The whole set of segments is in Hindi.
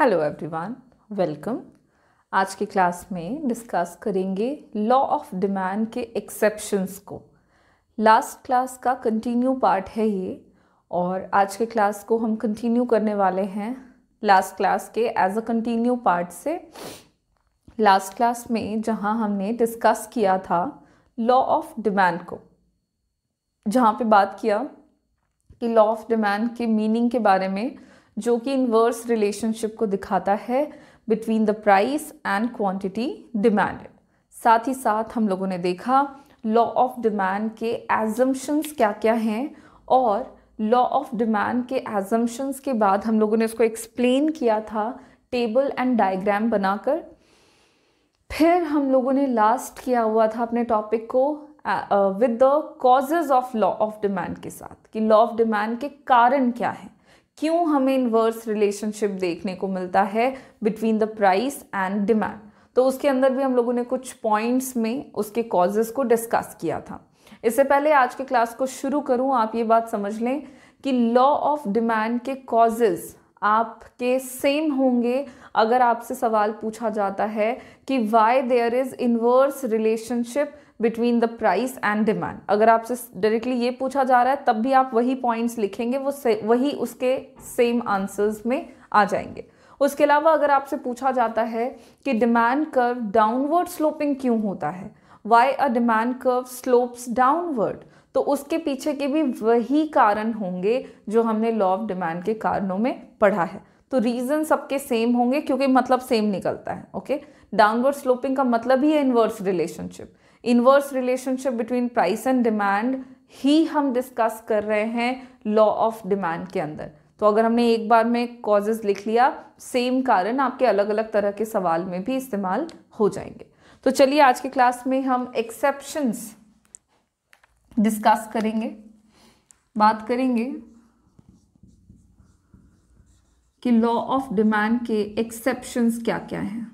हेलो एवरीवन वेलकम आज की क्लास में डिस्कस करेंगे लॉ ऑफ डिमांड के एक्सेप्शंस को लास्ट क्लास का कंटिन्यू पार्ट है ये और आज के क्लास को हम कंटिन्यू करने वाले हैं लास्ट क्लास के एज अ कंटिन्यू पार्ट से लास्ट क्लास में जहां हमने डिस्कस किया था लॉ ऑफ डिमांड को जहां पे बात किया कि लॉ ऑफ डिमांड के मीनिंग के बारे में जो कि इनवर्स रिलेशनशिप को दिखाता है between the price and quantity demanded साथ ही साथ हम लोगों ने देखा लॉ ऑफ डिमांड के एजम्पन्स क्या क्या हैं और लॉ ऑफ डिमांड के एजम्पन्स के बाद हम लोगों ने उसको एक्सप्लेन किया था टेबल एंड डायग्राम बनाकर फिर हम लोगों ने लास्ट किया हुआ था अपने टॉपिक को with the causes of law of demand के साथ कि लॉ ऑफ डिमांड के कारण क्या हैं क्यों हमें इनवर्स रिलेशनशिप देखने को मिलता है between the price and demand तो उसके अंदर भी हम लोगों ने कुछ पॉइंट्स में उसके कॉजेस को डिस्कस किया था इससे पहले आज के क्लास को शुरू करूं आप ये बात समझ लें कि लॉ ऑफ डिमांड के कॉजेज़ आपके सेम होंगे अगर आपसे सवाल पूछा जाता है कि why there is inverse relationship between the price and demand अगर आपसे डायरेक्टली ये पूछा जा रहा है तब भी आप वही पॉइंट्स लिखेंगे वो वही उसके सेम आंसर्स में आ जाएंगे उसके अलावा अगर आपसे पूछा जाता है कि डिमांड कर्व डाउनवर्ड स्लोपिंग क्यों होता है why a demand curve slopes downward तो उसके पीछे के भी वही कारण होंगे जो हमने लॉ ऑफ डिमांड के कारणों में पढ़ा है तो रीज़न सबके सेम होंगे क्योंकि मतलब सेम निकलता है ओके डाउनवर्ड स्लोपिंग का मतलब ही है inverse relationship inverse relationship between price and demand ही हम डिस्कस कर रहे हैं लॉ ऑफ डिमांड के अंदर तो अगर हमने एक बार में कॉजेज लिख लिया सेम कारण आपके अलग अलग तरह के सवाल में भी इस्तेमाल हो जाएंगे तो चलिए आज के क्लास में हम एक्सेप्शंस डिस्कस करेंगे बात करेंगे कि लॉ ऑफ डिमांड के एक्सेप्शंस क्या क्या हैं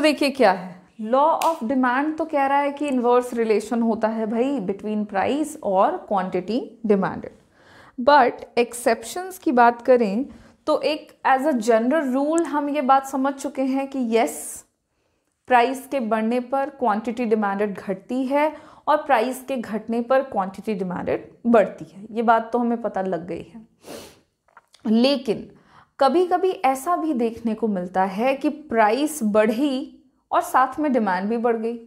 तो देखिए क्या है लॉ ऑफ डिमांड तो कह रहा है कि इन्वर्स रिलेशन होता है भाई बिटवीन प्राइस और क्वांटिटी डिमांडेड बट एक्सेप्शंस की बात करें तो एक एज अ जनरल रूल हम ये बात समझ चुके हैं कि यस प्राइस के बढ़ने पर क्वांटिटी डिमांडेड घटती है और प्राइस के घटने पर क्वांटिटी डिमांडेड बढ़ती है ये बात तो हमें पता लग गई है लेकिन कभी कभी ऐसा भी देखने को मिलता है कि प्राइस बढ़ी और साथ में डिमांड भी बढ़ गई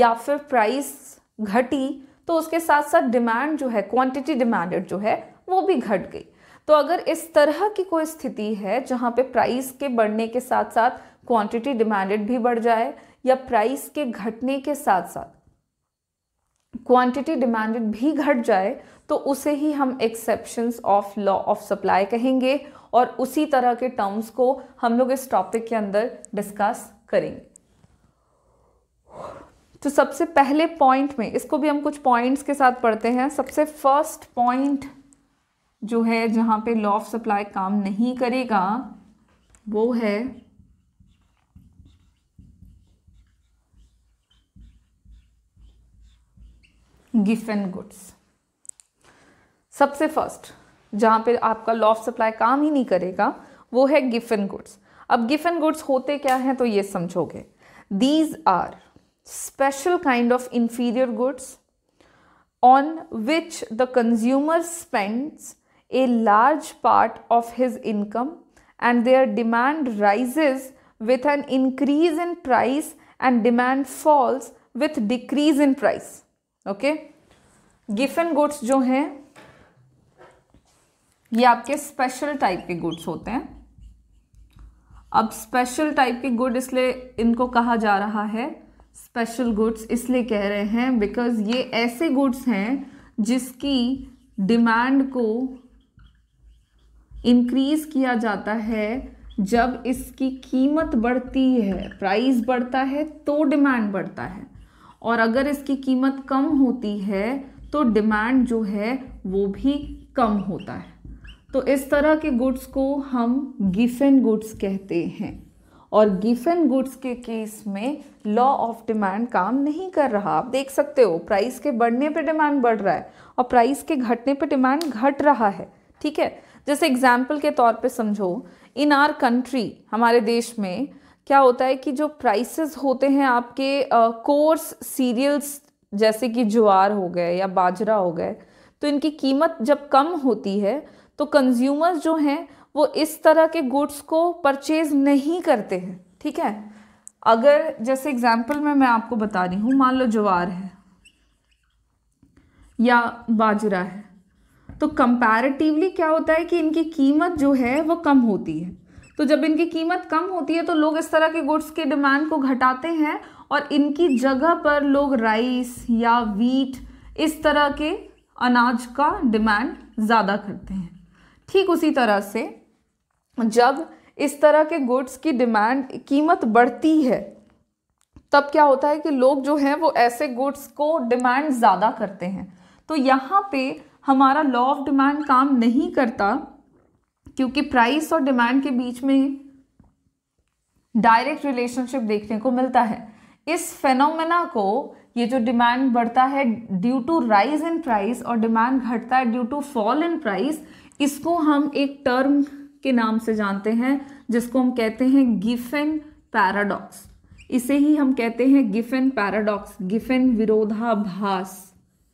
या फिर प्राइस घटी तो उसके साथ साथ डिमांड जो है क्वांटिटी डिमांडेड जो है वो भी घट गई तो अगर इस तरह की कोई स्थिति है जहाँ पे प्राइस के बढ़ने के साथ साथ क्वांटिटी डिमांडेड भी बढ़ जाए या प्राइस के घटने के साथ साथ क्वांटिटी डिमांडेड भी घट जाए तो उसे ही हम exceptions of law of supply कहेंगे और उसी तरह के टर्म्स को हम लोग इस टॉपिक के अंदर डिस्कस करेंगे तो सबसे पहले पॉइंट में इसको भी हम कुछ पॉइंट्स के साथ पढ़ते हैं सबसे फर्स्ट पॉइंट जो है जहाँ पे लॉ ऑफ सप्लाई काम नहीं करेगा वो है गिफन गुड्स सबसे फर्स्ट जहां पे आपका लॉ ऑफ सप्लाई काम ही नहीं करेगा वो है गिफन गुड्स अब गिफन गुड्स होते क्या हैं तो ये समझोगे these are special kind of inferior goods on which the consumer spends a large part of his income and their demand rises with an increase in price and demand falls with decrease in price okay Giffen goods जो हैं ये आपके स्पेशल टाइप के गुड्स होते हैं अब स्पेशल टाइप के गुड इसलिए इनको कहा जा रहा है स्पेशल गुड्स इसलिए कह रहे हैं बिकॉज ये ऐसे गुड्स हैं जिसकी डिमांड को इंक्रीज किया जाता है जब इसकी कीमत बढ़ती है प्राइस बढ़ता है तो डिमांड बढ़ता है और अगर इसकी कीमत कम होती है तो डिमांड जो है वो भी कम होता है तो इस तरह के गुड्स को हम गिफेन गुड्स कहते हैं और गिफेन गुड्स के केस में लॉ ऑफ डिमांड काम नहीं कर रहा आप देख सकते हो प्राइस के बढ़ने पे डिमांड बढ़ रहा है और प्राइस के घटने पे डिमांड घट रहा है ठीक है जैसे एग्जाम्पल के तौर पे समझो इन आर कंट्री हमारे देश में क्या होता है कि जो प्राइसेस होते हैं आपके कोर्स सीरियल्स जैसे कि ज्वार हो गए या बाजरा हो गए तो इनकी कीमत जब कम होती है तो कंज्यूमर्स जो हैं वो इस तरह के गुड्स को परचेज नहीं करते हैं ठीक है अगर जैसे एग्जाम्पल में मैं आपको बता रही हूँ मान लो ज्वार है या बाजरा है तो कंपैरेटिवली क्या होता है कि इनकी कीमत जो है वो कम होती है तो जब इनकी कीमत कम होती है तो लोग इस तरह के गुड्स के डिमांड को घटाते हैं और इनकी जगह पर लोग राइस या वीट इस तरह के अनाज का डिमांड ज़्यादा करते हैं ठीक उसी तरह से जब इस तरह के गुड्स की डिमांड कीमत बढ़ती है तब क्या होता है कि लोग जो हैं वो ऐसे गुड्स को डिमांड ज़्यादा करते हैं तो यहाँ पे हमारा लॉ ऑफ डिमांड काम नहीं करता क्योंकि प्राइस और डिमांड के बीच में डायरेक्ट रिलेशनशिप देखने को मिलता है इस फेनोमेना को ये जो डिमांड बढ़ता है due to rise in price और डिमांड घटता है due to fall in price इसको हम एक टर्म के नाम से जानते हैं जिसको हम कहते हैं गिफेन पैराडॉक्स इसे ही हम कहते हैं गिफेन पैराडॉक्स गिफेन विरोधाभास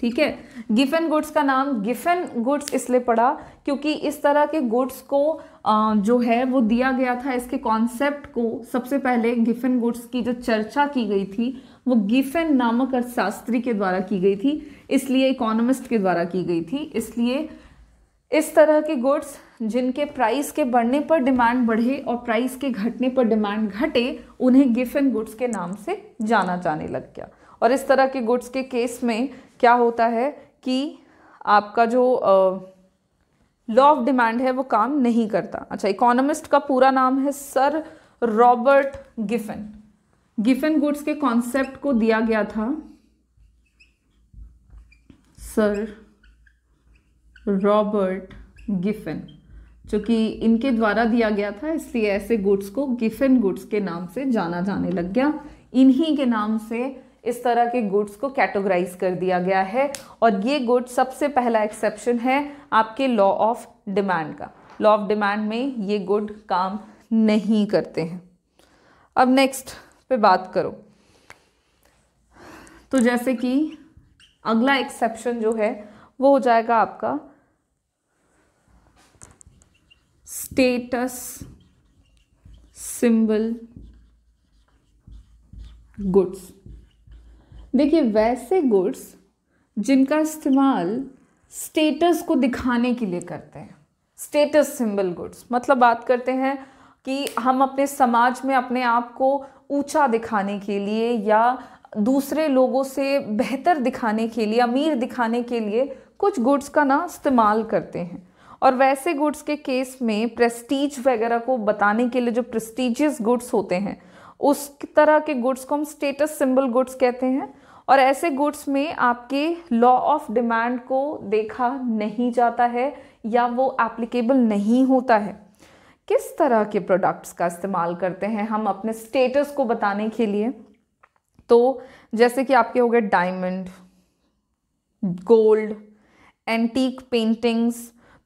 ठीक है गिफन गुड्स का नाम गिफन गुड्स इसलिए पड़ा क्योंकि इस तरह के गुड्स को जो है वो दिया गया था इसके कॉन्सेप्ट को सबसे पहले गिफन गुड्स की जो चर्चा की गई थी वो गिफन नामक अर्थशास्त्री के द्वारा की गई थी इसलिए इकोनॉमिस्ट के द्वारा की गई थी इसलिए इस तरह के गुड्स जिनके प्राइस के बढ़ने पर डिमांड बढ़े और प्राइस के घटने पर डिमांड घटे उन्हें गिफन गुड्स के नाम से जाना जाने लग गया और इस तरह के गुड्स के केस में क्या होता है कि आपका जो लॉ ऑफ डिमांड है वो काम नहीं करता अच्छा इकोनॉमिस्ट का पूरा नाम है sir Robert Giffen Giffen goods के कॉन्सेप्ट को दिया गया था सर रॉबर्ट गिफिन जो कि इनके द्वारा दिया गया था इसलिए ऐसे गुड्स को गिफिन गुड्स के नाम से जाना जाने लग गया इन्हीं के नाम से इस तरह के गुड्स को कैटेगराइज कर दिया गया है और ये गुड सबसे पहला एक्सेप्शन है आपके लॉ ऑफ डिमांड का लॉ ऑफ डिमांड में ये गुड काम नहीं करते हैं अब नेक्स्ट पे बात करो तो जैसे कि अगला एक्सेप्शन जो है वो हो जाएगा आपका स्टेटस सिंबल गुड्स देखिए वैसे गुड्स जिनका इस्तेमाल स्टेटस को दिखाने के लिए करते हैं स्टेटस सिंबल गुड्स मतलब बात करते हैं कि हम अपने समाज में अपने आप को ऊंचा दिखाने के लिए या दूसरे लोगों से बेहतर दिखाने के लिए अमीर दिखाने के लिए कुछ गुड्स का ना इस्तेमाल करते हैं और वैसे गुड्स के केस में प्रेस्टीज वगैरह को बताने के लिए जो प्रेस्टिजियस गुड्स होते हैं उस तरह के गुड्स को हम स्टेटस सिंबल गुड्स कहते हैं और ऐसे गुड्स में आपके लॉ ऑफ डिमांड को देखा नहीं जाता है या वो एप्लीकेबल नहीं होता है किस तरह के प्रोडक्ट्स का इस्तेमाल करते हैं हम अपने स्टेटस को बताने के लिए तो जैसे कि आपके हो गए डायमंड गोल्ड एंटीक पेंटिंग्स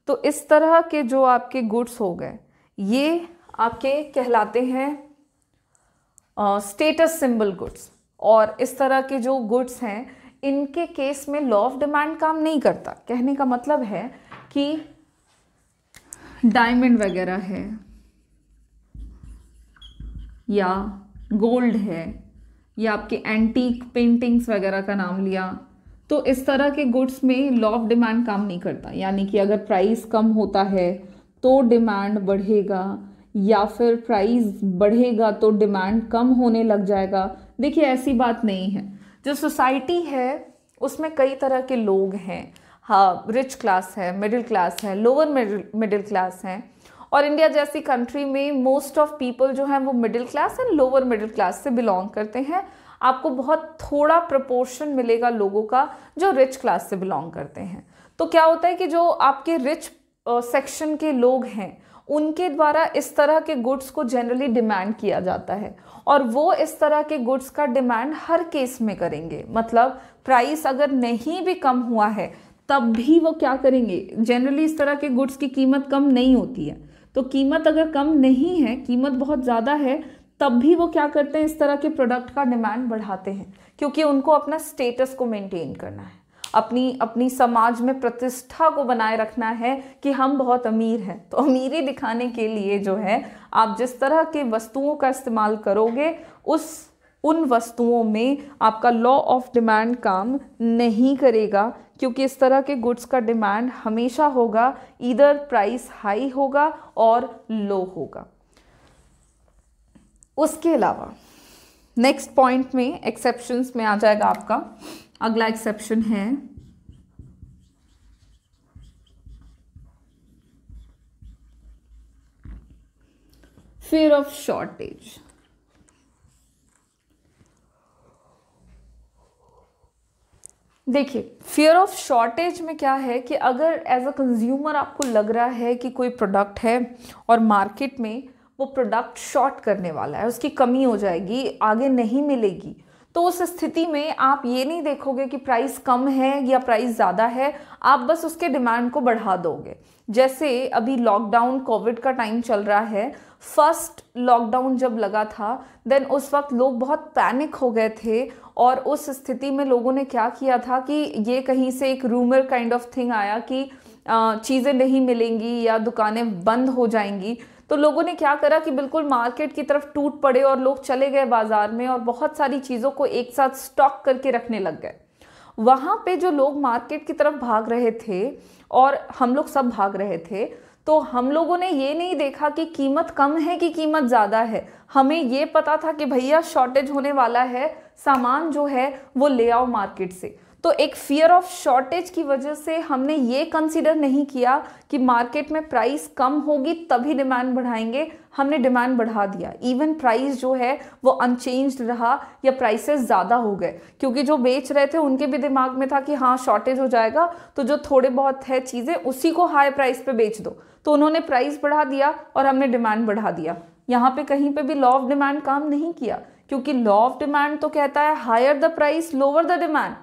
तो इस तरह के जो आपके गुड्स हो गए ये आपके कहलाते हैं स्टेटस सिंबल गुड्स और इस तरह के जो गुड्स हैं इनके केस में लॉ ऑफ डिमांड काम नहीं करता कहने का मतलब है कि डायमंड वगैरह है या गोल्ड है या आपके एंटीक पेंटिंग्स वगैरह का नाम लिया तो इस तरह के गुड्स में लॉ ऑफ डिमांड काम नहीं करता यानी कि अगर प्राइस कम होता है तो डिमांड बढ़ेगा या फिर प्राइस बढ़ेगा तो डिमांड कम होने लग जाएगा देखिए ऐसी बात नहीं है जो सोसाइटी है उसमें कई तरह के लोग हैं हाँ रिच क्लास है मिडिल क्लास है लोअर मिडिल क्लास हैं और इंडिया जैसी कंट्री में मोस्ट ऑफ पीपल जो हैं वो middle class and lower middle class से बिलोंग करते हैं आपको बहुत थोड़ा प्रपोर्शन मिलेगा लोगों का जो रिच क्लास से बिलोंग करते हैं तो क्या होता है कि जो आपके रिच सेक्शन के लोग हैं उनके द्वारा इस तरह के गुड्स को जनरली डिमांड किया जाता है और वो इस तरह के गुड्स का डिमांड हर केस में करेंगे मतलब प्राइस अगर नहीं भी कम हुआ है तब भी वो क्या करेंगे जनरली इस तरह के गुड्स की कीमत कम नहीं होती है तो कीमत अगर कम नहीं है कीमत बहुत ज़्यादा है तब भी वो क्या करते हैं इस तरह के प्रोडक्ट का डिमांड बढ़ाते हैं क्योंकि उनको अपना स्टेटस को मेंटेन करना है अपनी अपनी समाज में प्रतिष्ठा को बनाए रखना है कि हम बहुत अमीर हैं तो अमीरी दिखाने के लिए जो है आप जिस तरह के वस्तुओं का इस्तेमाल करोगे उस उन वस्तुओं में आपका लॉ ऑफ डिमांड काम नहीं करेगा क्योंकि इस तरह के गुड्स का डिमांड हमेशा होगा इधर प्राइस हाई होगा और लो होगा उसके अलावा नेक्स्ट पॉइंट में एक्सेप्शंस में आ जाएगा आपका अगला एक्सेप्शन है फेयर ऑफ शॉर्टेज देखिए फियर ऑफ शॉर्टेज में क्या है कि अगर एज अ कंज्यूमर आपको लग रहा है कि कोई प्रोडक्ट है और मार्केट में वो प्रोडक्ट शॉर्ट करने वाला है उसकी कमी हो जाएगी आगे नहीं मिलेगी तो उस स्थिति में आप ये नहीं देखोगे कि प्राइस कम है या प्राइस ज़्यादा है आप बस उसके डिमांड को बढ़ा दोगे जैसे अभी लॉकडाउन कोविड का टाइम चल रहा है फर्स्ट लॉकडाउन जब लगा था देन उस वक्त लोग बहुत पैनिक हो गए थे और उस स्थिति में लोगों ने क्या किया था कि ये कहीं से एक रूमर काइंड ऑफ थिंग आया कि चीज़ें नहीं मिलेंगी या दुकानें बंद हो जाएंगी तो लोगों ने क्या करा कि बिल्कुल मार्केट की तरफ टूट पड़े और लोग चले गए बाजार में और बहुत सारी चीज़ों को एक साथ स्टॉक करके रखने लग गए वहाँ पे जो लोग मार्केट की तरफ भाग रहे थे और हम लोग सब भाग रहे थे तो हम लोगों ने ये नहीं देखा कि कीमत कम है कि कीमत ज़्यादा है हमें ये पता था कि भैया शॉर्टेज होने वाला है सामान जो है वो ले आओ मार्केट से तो एक फियर ऑफ शॉर्टेज की वजह से हमने ये कंसिडर नहीं किया कि मार्केट में प्राइस कम होगी तभी डिमांड बढ़ाएंगे हमने डिमांड बढ़ा दिया इवन प्राइस जो है वो अनचेंज रहा या प्राइसेस ज़्यादा हो गए क्योंकि जो बेच रहे थे उनके भी दिमाग में था कि हाँ शॉर्टेज हो जाएगा तो जो थोड़े बहुत है चीज़ें उसी को हाई प्राइस पे बेच दो तो उन्होंने प्राइस बढ़ा दिया और हमने डिमांड बढ़ा दिया यहाँ पे कहीं पे भी लॉ ऑफ डिमांड काम नहीं किया क्योंकि लॉ ऑफ डिमांड तो कहता है higher the price lower the demand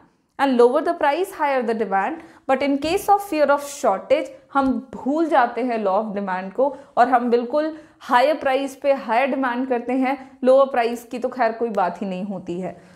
and lower the price higher the demand but in case of fear of shortage हम भूल जाते हैं लॉ ऑफ डिमांड को और हम बिल्कुल हायर प्राइस पे हायर डिमांड करते हैं लोअर प्राइस की तो खैर कोई बात ही नहीं होती है